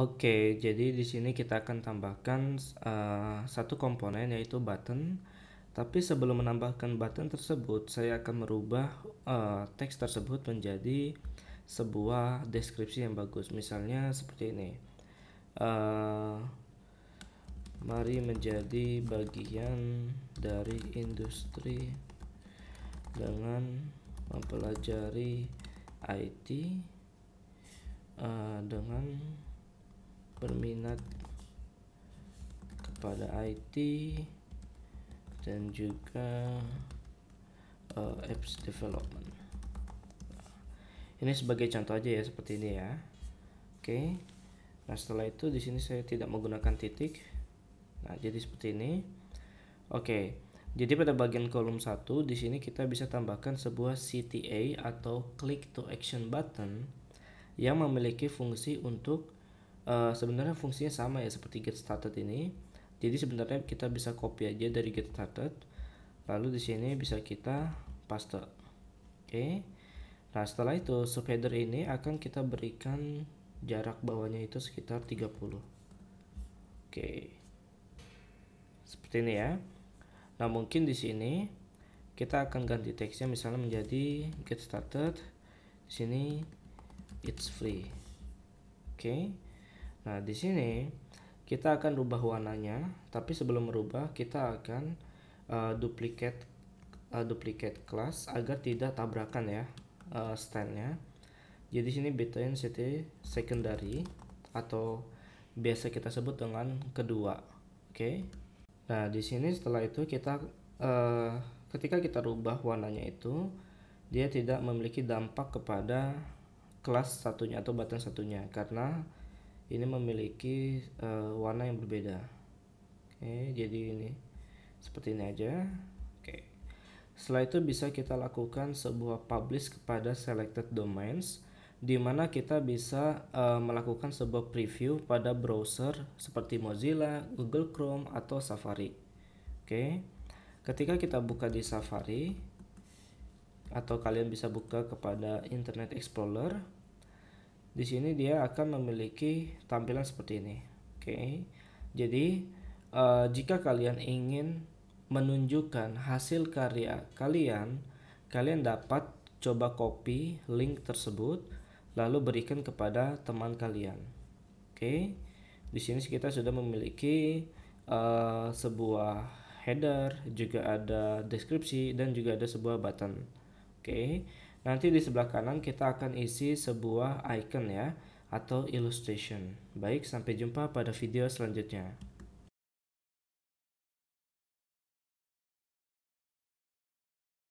Oke, jadi di sini kita akan tambahkan uh, satu komponen yaitu button. Tapi sebelum menambahkan button tersebut, saya akan merubah uh, teks tersebut menjadi sebuah deskripsi yang bagus. Misalnya seperti ini. Uh, mari menjadi bagian dari industri dengan mempelajari IT uh, dengan berminat kepada IT dan juga uh, apps development. Ini sebagai contoh aja ya seperti ini ya. Oke. Okay. Nah, setelah itu di sini saya tidak menggunakan titik. Nah, jadi seperti ini. Oke. Okay. Jadi pada bagian kolom 1 di sini kita bisa tambahkan sebuah CTA atau click to action button yang memiliki fungsi untuk Eh, sebenarnya fungsinya sama ya seperti get started ini jadi sebenarnya kita bisa copy aja dari get started lalu di sini bisa kita paste oke okay. nah setelah itu subheader ini akan kita berikan jarak bawahnya itu sekitar 30 oke okay. seperti ini ya nah mungkin di sini kita akan ganti teksnya misalnya menjadi get started di sini it's free oke okay Nah, di sini kita akan rubah warnanya, tapi sebelum merubah kita akan uh, eh, duplikat uh, eh, duplikat kelas agar tidak tabrakan ya uh, standnya. Jadi sini between city secondary atau biasa kita sebut dengan kedua. Oke. Okay? Nah, di sini setelah itu kita uh, ketika kita rubah warnanya itu dia tidak memiliki dampak kepada kelas satunya atau button satunya karena ini memiliki uh, warna yang berbeda oke jadi ini seperti ini aja oke setelah itu bisa kita lakukan sebuah publish kepada selected domains di mana kita bisa uh, melakukan sebuah preview pada browser seperti Mozilla, Google Chrome atau Safari. Oke. Okay. Ketika kita buka di Safari atau kalian bisa buka kepada Internet Explorer, di sini dia akan memiliki tampilan seperti ini oke okay. jadi uh, jika kalian ingin menunjukkan hasil karya kalian kalian dapat coba copy link tersebut lalu berikan kepada teman kalian oke okay. di sini kita sudah memiliki uh, sebuah header juga ada deskripsi dan juga ada sebuah button oke okay Nanti di sebelah kanan kita akan isi sebuah icon ya atau illustration. Baik, sampai jumpa pada video selanjutnya.